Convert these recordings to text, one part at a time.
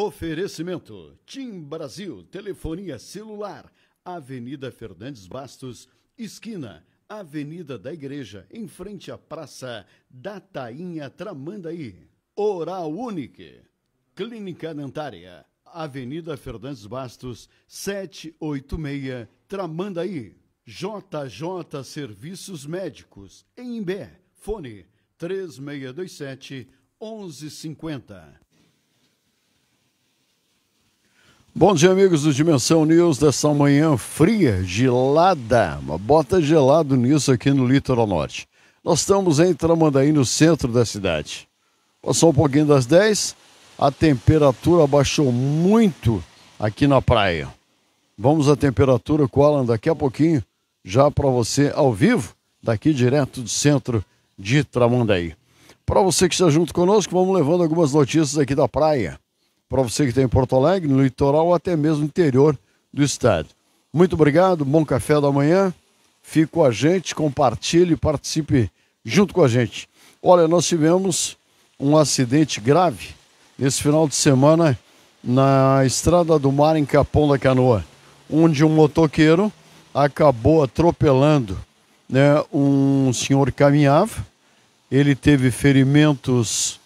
Oferecimento: Tim Brasil, telefonia celular, Avenida Fernandes Bastos, esquina, Avenida da Igreja, em frente à Praça da Tainha Tramandaí. Oral Unique, Clínica Dentária, Avenida Fernandes Bastos, 786, Tramandaí. JJ Serviços Médicos, em Imbé, fone 3627 1150. Bom dia, amigos do Dimensão News dessa manhã fria, gelada. Bota gelado nisso aqui no Litoral Norte. Nós estamos em Tramandaí, no centro da cidade. Passou um pouquinho das 10, a temperatura baixou muito aqui na praia. Vamos à temperatura com o Alan daqui a pouquinho, já para você ao vivo, daqui direto do centro de Tramandaí. Para você que está junto conosco, vamos levando algumas notícias aqui da praia para você que está em Porto Alegre, no litoral ou até mesmo no interior do estado. Muito obrigado, bom café da manhã. Fique com a gente, compartilhe, participe junto com a gente. Olha, nós tivemos um acidente grave nesse final de semana na Estrada do Mar em Capão da Canoa, onde um motoqueiro acabou atropelando né, um senhor caminhava. Ele teve ferimentos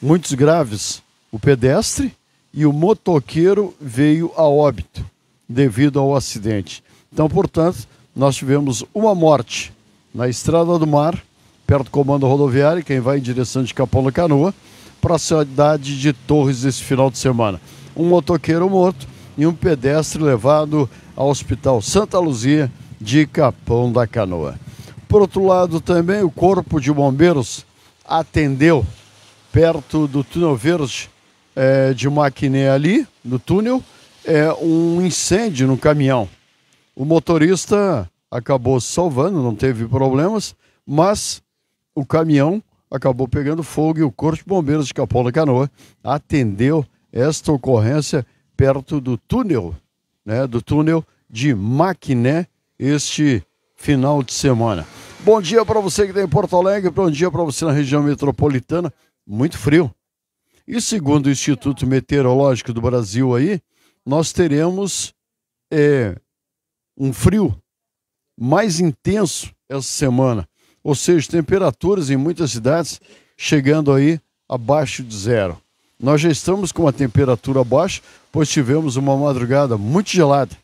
muito graves o pedestre e o motoqueiro veio a óbito devido ao acidente. Então, portanto, nós tivemos uma morte na Estrada do Mar, perto do comando rodoviário, quem vai em direção de Capão da Canoa, para a cidade de Torres esse final de semana. Um motoqueiro morto e um pedestre levado ao Hospital Santa Luzia de Capão da Canoa. Por outro lado, também o Corpo de Bombeiros atendeu perto do Túnel Verde é, de Maquiné ali, no túnel, é, um incêndio no caminhão. O motorista acabou salvando, não teve problemas, mas o caminhão acabou pegando fogo e o Corpo de Bombeiros de Capão da Canoa atendeu esta ocorrência perto do túnel, né, do túnel de Maquiné este final de semana. Bom dia para você que está em Porto Alegre, bom dia para você na região metropolitana. Muito frio, e segundo o Instituto Meteorológico do Brasil aí, nós teremos é, um frio mais intenso essa semana. Ou seja, temperaturas em muitas cidades chegando aí abaixo de zero. Nós já estamos com a temperatura baixa, pois tivemos uma madrugada muito gelada,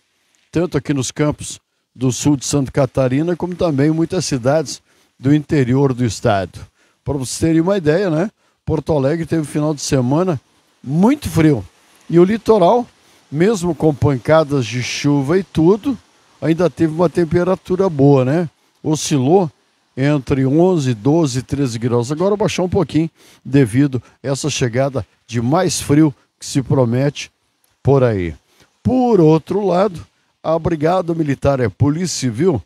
tanto aqui nos campos do sul de Santa Catarina, como também muitas cidades do interior do estado. Para vocês terem uma ideia, né? Porto Alegre teve um final de semana muito frio. E o litoral, mesmo com pancadas de chuva e tudo, ainda teve uma temperatura boa, né? Oscilou entre 11, 12, 13 graus. Agora baixou um pouquinho devido a essa chegada de mais frio que se promete por aí. Por outro lado, a Brigada Militar e a Polícia Civil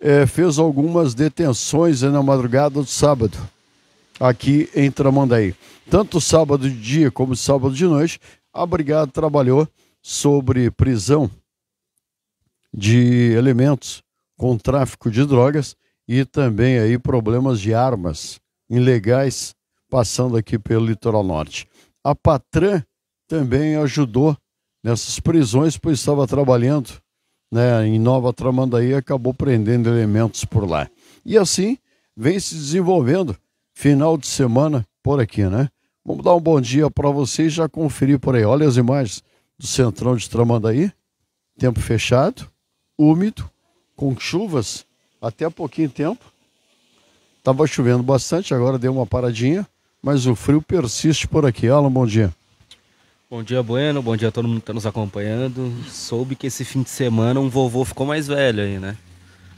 eh, fez algumas detenções na madrugada do sábado aqui em Tramandaí. Tanto sábado de dia como sábado de noite, a brigada trabalhou sobre prisão de elementos com tráfico de drogas e também aí problemas de armas ilegais passando aqui pelo litoral norte. A Patran também ajudou nessas prisões, pois estava trabalhando né, em Nova Tramandaí e acabou prendendo elementos por lá. E assim vem se desenvolvendo final de semana por aqui, né? Vamos dar um bom dia para vocês já conferir por aí. Olha as imagens do centrão de Tramandaí. Tempo fechado, úmido, com chuvas até pouquinho tempo. Estava chovendo bastante, agora deu uma paradinha, mas o frio persiste por aqui. Alan, bom dia. Bom dia, Bueno. Bom dia a todo mundo que está nos acompanhando. Soube que esse fim de semana um vovô ficou mais velho aí, né?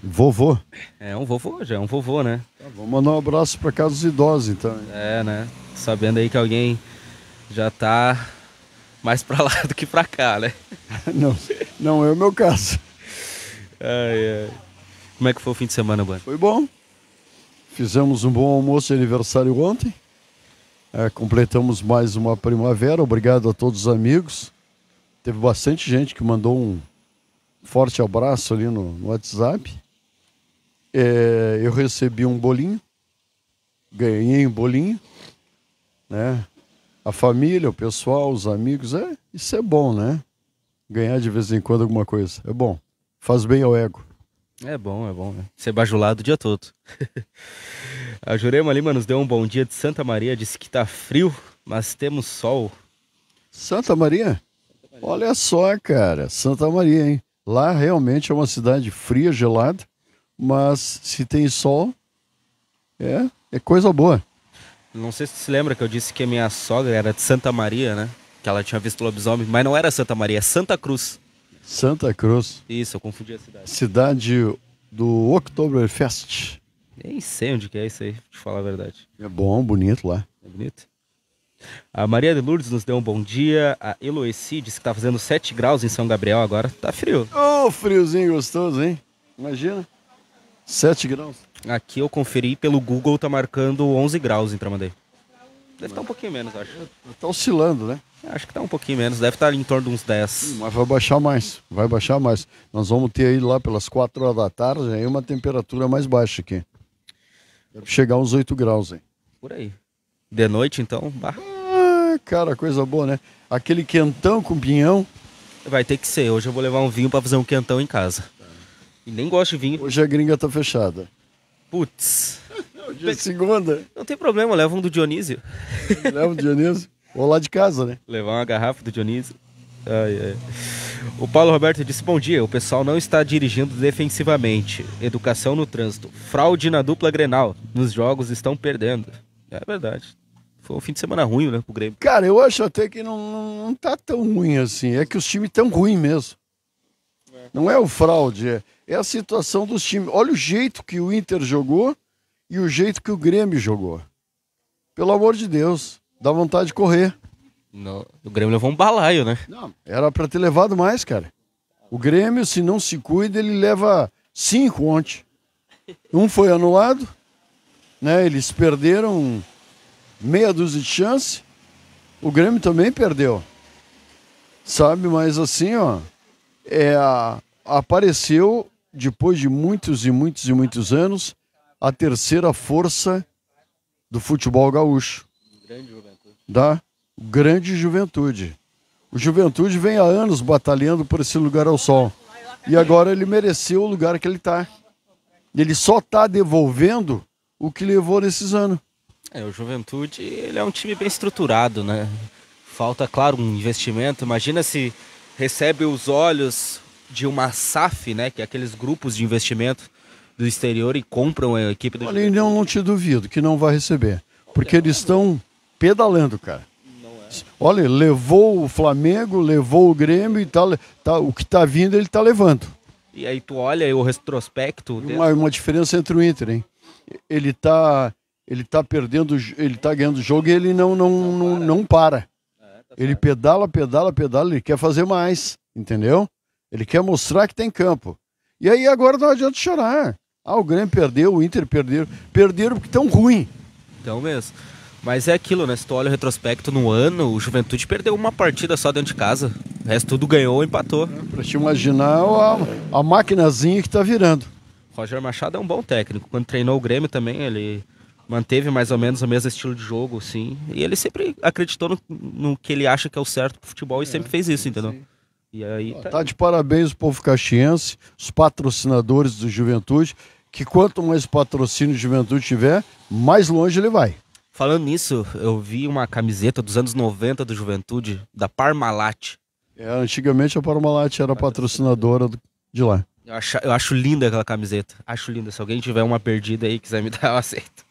Vovô. É um vovô, já é um vovô, né? Tá, vamos mandar um abraço para casa dos idosos, então. É, né? Sabendo aí que alguém já tá mais para lá do que para cá, né? não, não é o meu caso. Ai, ai. Como é que foi o fim de semana, Bano? Foi bom. Fizemos um bom almoço e aniversário ontem. É, completamos mais uma primavera. Obrigado a todos os amigos. Teve bastante gente que mandou um forte abraço ali no, no WhatsApp é, eu recebi um bolinho, ganhei um bolinho, né? A família, o pessoal, os amigos, é, isso é bom, né? Ganhar de vez em quando alguma coisa, é bom. Faz bem ao ego. É bom, é bom, né? Ser bajulado o dia todo. a Jurema Lima nos deu um bom dia de Santa Maria, disse que tá frio, mas temos sol. Santa Maria? Olha só, cara, Santa Maria, hein? Lá realmente é uma cidade fria, gelada, mas se tem sol, é, é coisa boa. Não sei se você se lembra que eu disse que a minha sogra era de Santa Maria, né? Que ela tinha visto lobisomem, mas não era Santa Maria, é Santa Cruz. Santa Cruz. Isso, eu confundi a cidade. Cidade do Oktoberfest. Nem sei onde que é isso aí, pra te falar a verdade. É bom, bonito lá. É bonito. A Maria de Lourdes nos deu um bom dia. A Eloessi disse que tá fazendo 7 graus em São Gabriel agora. Tá frio. Ô, oh, friozinho gostoso, hein? Imagina. 7 graus. Aqui eu conferi pelo Google, tá marcando 11 graus em Tramandaí. Deve estar tá um pouquinho menos, acho. Tá oscilando, né? Acho que tá um pouquinho menos, deve estar tá em torno de uns 10. Mas vai baixar mais, vai baixar mais. Nós vamos ter aí lá pelas 4 horas da tarde aí uma temperatura mais baixa aqui. Deve chegar uns 8 graus aí. Por aí. De noite, então, bah. Ah, cara, coisa boa, né? Aquele quentão com pinhão. Vai ter que ser. Hoje eu vou levar um vinho para fazer um quentão em casa. E nem gosto de vinho. Hoje a gringa tá fechada. Putz. Hoje é segunda. Não tem problema, leva um do Dionísio. Leva um do Dionísio? Ou lá de casa, né? Levar uma garrafa do Dionísio. Ai, ai. O Paulo Roberto disse: Bom dia, o pessoal não está dirigindo defensivamente. Educação no trânsito. Fraude na dupla grenal. Nos jogos estão perdendo. É verdade. Foi um fim de semana ruim, né, pro Grêmio. Cara, eu acho até que não, não, não tá tão ruim assim. É que os times tão ruim mesmo. É. Não é o fraude, é é a situação dos times. Olha o jeito que o Inter jogou e o jeito que o Grêmio jogou. Pelo amor de Deus, dá vontade de correr. Não, o Grêmio levou um balaio, né? Não, era para ter levado mais, cara. O Grêmio, se não se cuida, ele leva cinco ontem. Um foi anulado, né? Eles perderam meia dúzia de chance. O Grêmio também perdeu. Sabe, mas assim, ó, é, apareceu depois de muitos e muitos e muitos anos, a terceira força do futebol gaúcho. Grande juventude. Da grande juventude. O Juventude vem há anos batalhando por esse lugar ao sol. E agora ele mereceu o lugar que ele está. Ele só está devolvendo o que levou nesses anos. É, o Juventude ele é um time bem estruturado, né? Falta, claro, um investimento. Imagina se recebe os olhos de uma SAF, né? Que é aqueles grupos de investimento do exterior e compram a equipe do Olha, eu não te duvido que não vai receber. Porque eles estão pedalando, cara. Olha, levou o Flamengo, levou o Grêmio e tá, tá o que está vindo ele está levando. E aí tu olha o retrospecto. Uma, uma diferença entre o Inter, hein? Ele está ele tá perdendo, ele tá ganhando o jogo e ele não não não, não para. Não é, para. Tá ele pedala, pedala, pedala, ele quer fazer mais, entendeu? Ele quer mostrar que tem campo. E aí agora não adianta chorar. Ah, o Grêmio perdeu, o Inter perdeu. Perderam porque tão ruim. Então mesmo. Mas é aquilo, né? Se tu olha o retrospecto no ano, o Juventude perdeu uma partida só dentro de casa. O resto tudo ganhou empatou. É, pra te imaginar a, a maquinazinha que tá virando. Roger Machado é um bom técnico. Quando treinou o Grêmio também, ele manteve mais ou menos o mesmo estilo de jogo, sim. E ele sempre acreditou no, no que ele acha que é o certo pro futebol e é, sempre fez isso, entendeu? Sim. E aí tá... tá de parabéns o povo caxiense, os patrocinadores do Juventude, que quanto mais patrocínio Juventude tiver, mais longe ele vai. Falando nisso, eu vi uma camiseta dos anos 90 do Juventude, da Parmalat. É, antigamente a Parmalat era patrocinadora de lá. Eu acho, eu acho, linda aquela camiseta. Acho linda. Se alguém tiver uma perdida aí e quiser me dar, eu aceito.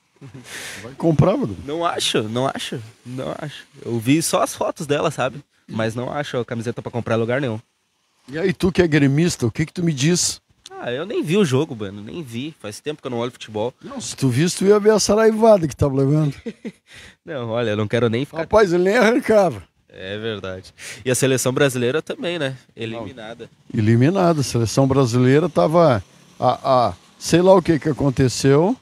Vai comprar, mano. Não acho, não acho, não acho. Eu vi só as fotos dela, sabe? mas não acho a camiseta para comprar lugar nenhum. E aí, tu que é gremista, o que que tu me diz? Ah, eu nem vi o jogo, mano, nem vi. Faz tempo que eu não olho futebol. Não, se tu visse, tu ia ver a saraivada que tava tá levando. não, olha, eu não quero nem ficar... Rapaz, ele nem arrancava. É verdade. E a seleção brasileira também, né? Eliminada. Não, eliminada. A seleção brasileira tava a, a sei lá o que que aconteceu,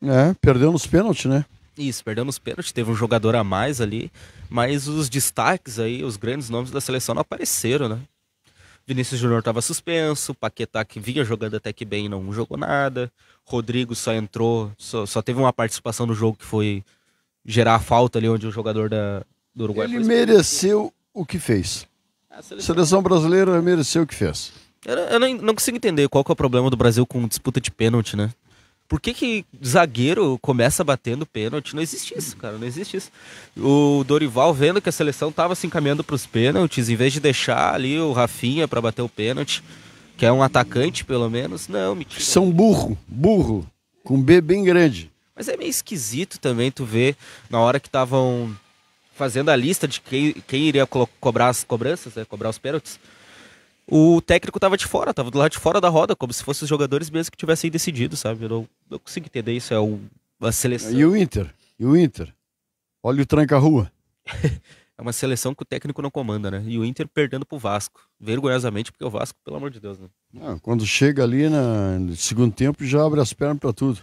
né? Perdeu nos pênaltis, né? Isso, perdemos pênalti, teve um jogador a mais ali, mas os destaques aí, os grandes nomes da seleção não apareceram, né? Vinícius Júnior estava suspenso, Paquetá que vinha jogando até que bem não jogou nada, Rodrigo só entrou, só, só teve uma participação no jogo que foi gerar a falta ali onde o jogador da, do Uruguai Ele mereceu o que fez. A seleção... seleção brasileira mereceu o que fez. Eu, eu não, não, consigo entender qual que é o problema do Brasil com disputa de pênalti, né? Por que, que zagueiro começa batendo pênalti? Não existe isso, cara, não existe isso. O Dorival vendo que a seleção estava se encaminhando para os pênaltis, em vez de deixar ali o Rafinha para bater o pênalti, que é um atacante pelo menos, não, me São burro, burro, com B bem grande. Mas é meio esquisito também tu ver na hora que estavam fazendo a lista de quem, quem iria co cobrar as cobranças, né, cobrar os pênaltis o técnico tava de fora, tava do lado de fora da roda, como se fossem os jogadores mesmo que tivessem decidido, sabe? Eu não, não consigo entender isso, é a seleção. E o Inter? E o Inter? Olha o tranca-rua. é uma seleção que o técnico não comanda, né? E o Inter perdendo pro Vasco, vergonhosamente, porque o Vasco, pelo amor de Deus, né? Ah, quando chega ali na, no segundo tempo, já abre as pernas para tudo.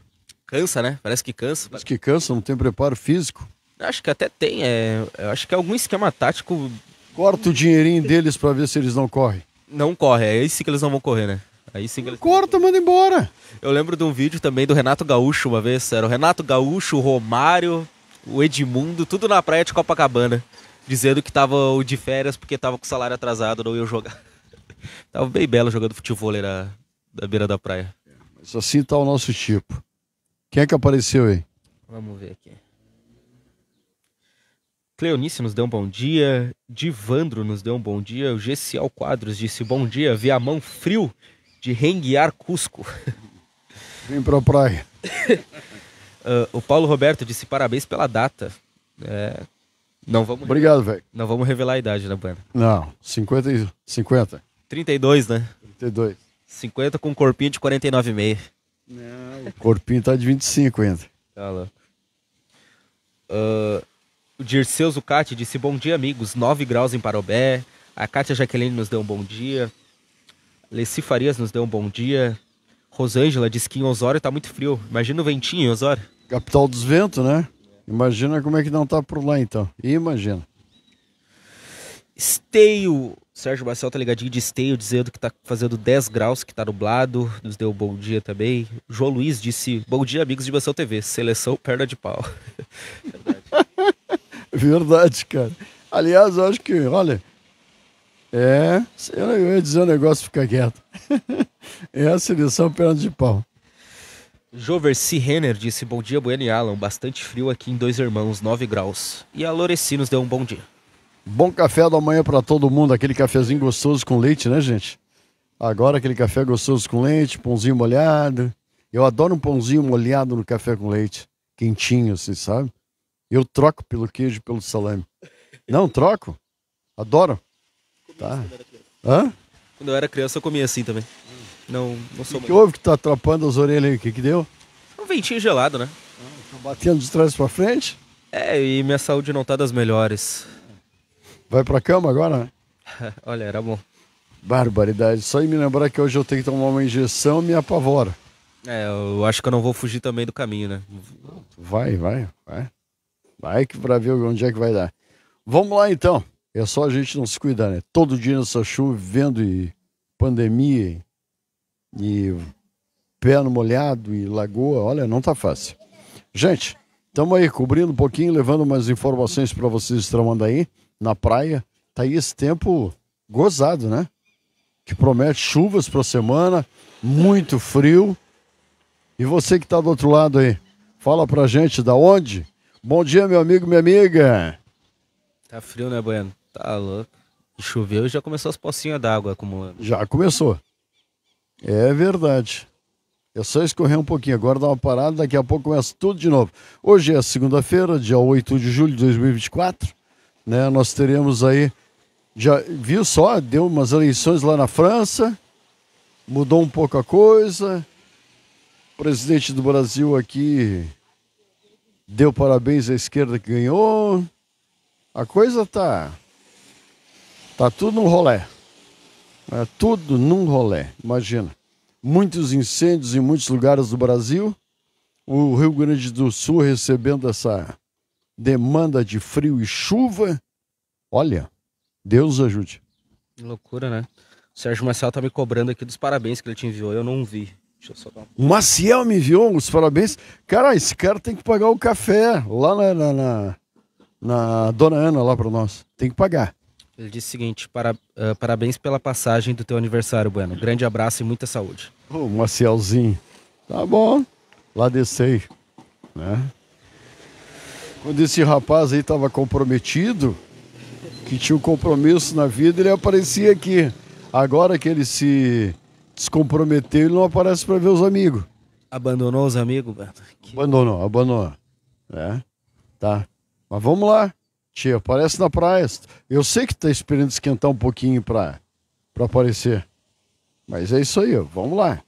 Cansa, né? Parece que cansa. Parece que cansa, não tem preparo físico. Acho que até tem, é, acho que é algum esquema tático. Corta o dinheirinho deles para ver se eles não correm. Não corre, é aí sim que eles não vão correr, né? Aí sim que eles... Corta, manda embora. Eu lembro de um vídeo também do Renato Gaúcho uma vez, era o Renato Gaúcho, o Romário, o Edmundo, tudo na praia de Copacabana, dizendo que tava de férias porque tava com salário atrasado, não ia jogar. tava bem belo jogando futebol era da beira da praia. Mas assim tá o nosso tipo. Quem é que apareceu aí? Vamos ver aqui. Cleonice nos deu um bom dia, Divandro nos deu um bom dia, o Gessiel Quadros disse bom dia, vi a mão Frio de Renguiar Cusco. Vem pra praia. uh, o Paulo Roberto disse parabéns pela data. É, não vamos Obrigado, velho. Não vamos revelar a idade da né, banda. Não, 50 e 50. 32, né? 32. 50 com um corpinho de 49,5. Não, o corpinho tá de 25 ainda. Tá louco. Uh, o Dirceu Zucati disse: Bom dia, amigos. 9 graus em Parobé. A Kátia Jaqueline nos deu um bom dia. Leci Farias nos deu um bom dia. Rosângela disse que em Osório tá muito frio. Imagina o ventinho em Osório. Capital dos ventos, né? Imagina como é que não tá por lá então. Imagina. Esteio. Sérgio Marcel tá ligadinho de esteio, dizendo que tá fazendo 10 graus, que tá nublado. Nos deu um bom dia também. João Luiz disse: Bom dia, amigos de Mansão TV. Seleção perna de pau. Verdade, cara. Aliás, eu acho que, olha, é. Eu ia dizer um negócio, fica quieto. é a seleção perna de pau. Joverci Renner disse: Bom dia, Bueno e Alan. Bastante frio aqui em Dois Irmãos, 9 graus. E a Loreci nos deu um bom dia. Bom café da manhã para todo mundo, aquele cafezinho gostoso com leite, né, gente? Agora aquele café gostoso com leite, pãozinho molhado. Eu adoro um pãozinho molhado no café com leite, quentinho, assim, sabe? Eu troco pelo queijo pelo salame. Não, troco. Adoro. Tá. Hã? Quando eu era criança, eu comia assim também. Não, não sou O que houve que tá atrapando as orelhas aí? O que, que deu? É um ventinho gelado, né? Ah, tá batendo de trás pra frente? É, e minha saúde não tá das melhores. Vai pra cama agora, né? Olha, era bom. Barbaridade. Só em me lembrar que hoje eu tenho que tomar uma injeção me apavora. É, eu acho que eu não vou fugir também do caminho, né? Vai, vai, vai. Vai que para ver onde é que vai dar. Vamos lá então. É só a gente não se cuidar, né? Todo dia nessa chuva, vendo e pandemia e, pé no molhado e lagoa, olha, não tá fácil. Gente, estamos aí cobrindo um pouquinho, levando umas informações para vocês de aí na praia. Tá aí esse tempo gozado, né? Que promete chuvas pra semana, muito frio. E você que está do outro lado aí, fala pra gente da onde Bom dia, meu amigo, minha amiga. Tá frio, né, Bueno? Tá louco. Choveu e já começou as pocinhas d'água acumulando. Já começou. É verdade. É só escorrer um pouquinho, agora dá uma parada, daqui a pouco começa tudo de novo. Hoje é segunda-feira, dia 8 de julho de 2024, né? Nós teremos aí, já viu só, deu umas eleições lá na França, mudou um pouco a coisa. O presidente do Brasil aqui deu parabéns à esquerda que ganhou. A coisa tá tá tudo num rolé. É tudo num rolé, imagina. Muitos incêndios em muitos lugares do Brasil. O Rio Grande do Sul recebendo essa demanda de frio e chuva. Olha, Deus ajude. Loucura, né? O Sérgio Marcel tá me cobrando aqui dos parabéns que ele te enviou, eu não vi. O Maciel me enviou os parabéns. Cara, esse cara tem que pagar o café lá na, na, na, na Dona Ana, lá para nós. Tem que pagar. Ele disse o seguinte: para, uh, parabéns pela passagem do teu aniversário, Bueno. Grande abraço e muita saúde. Ô, oh, Macielzinho. Tá bom. Lá descei. Né? Quando esse rapaz aí estava comprometido, que tinha um compromisso na vida, ele aparecia aqui. Agora que ele se se comprometeu e não aparece para ver os amigos. Abandonou os amigos, Beto? Que... Abandonou, abandonou. É, tá. Mas vamos lá. Tia, aparece na praia. Eu sei que tá esperando esquentar um pouquinho pra, pra aparecer. Mas é isso aí, ó. vamos lá.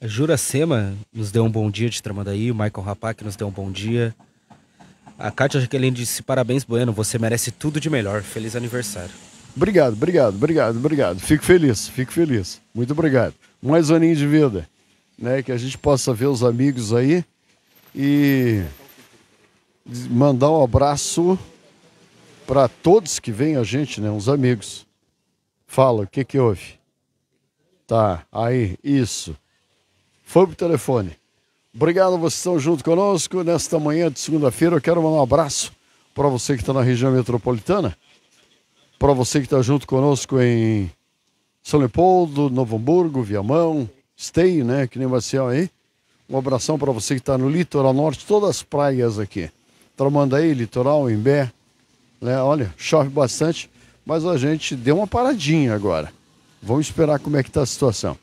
A Juracema nos deu um bom dia de Tramadaí. o Michael Rapac nos deu um bom dia. A Kátia Jaqueline disse: parabéns, Bueno, você merece tudo de melhor. Feliz aniversário. Obrigado, obrigado, obrigado, obrigado. Fico feliz, fico feliz. Muito obrigado. Mais um aninho de vida, né? Que a gente possa ver os amigos aí e mandar um abraço para todos que vêm a gente, né? Uns amigos. Fala, o que que houve? Tá, aí, isso. Foi pro telefone. Obrigado, vocês estão junto conosco nesta manhã de segunda-feira. Eu quero mandar um abraço para você que está na região metropolitana para você que está junto conosco em São Leopoldo, Novo Hamburgo, Viamão, Esteio, né? Que nem vai ser aí. Um abração para você que está no litoral norte, todas as praias aqui. aí litoral, Imbé. Né? Olha, chove bastante, mas a gente deu uma paradinha agora. Vamos esperar como é que está a situação.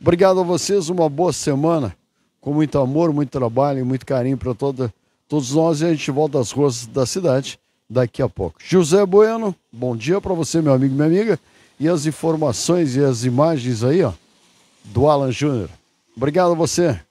Obrigado a vocês, uma boa semana. Com muito amor, muito trabalho e muito carinho para todos nós. E a gente volta às ruas da cidade daqui a pouco. José Bueno, bom dia para você, meu amigo e minha amiga. E as informações e as imagens aí, ó, do Alan Júnior. Obrigado a você.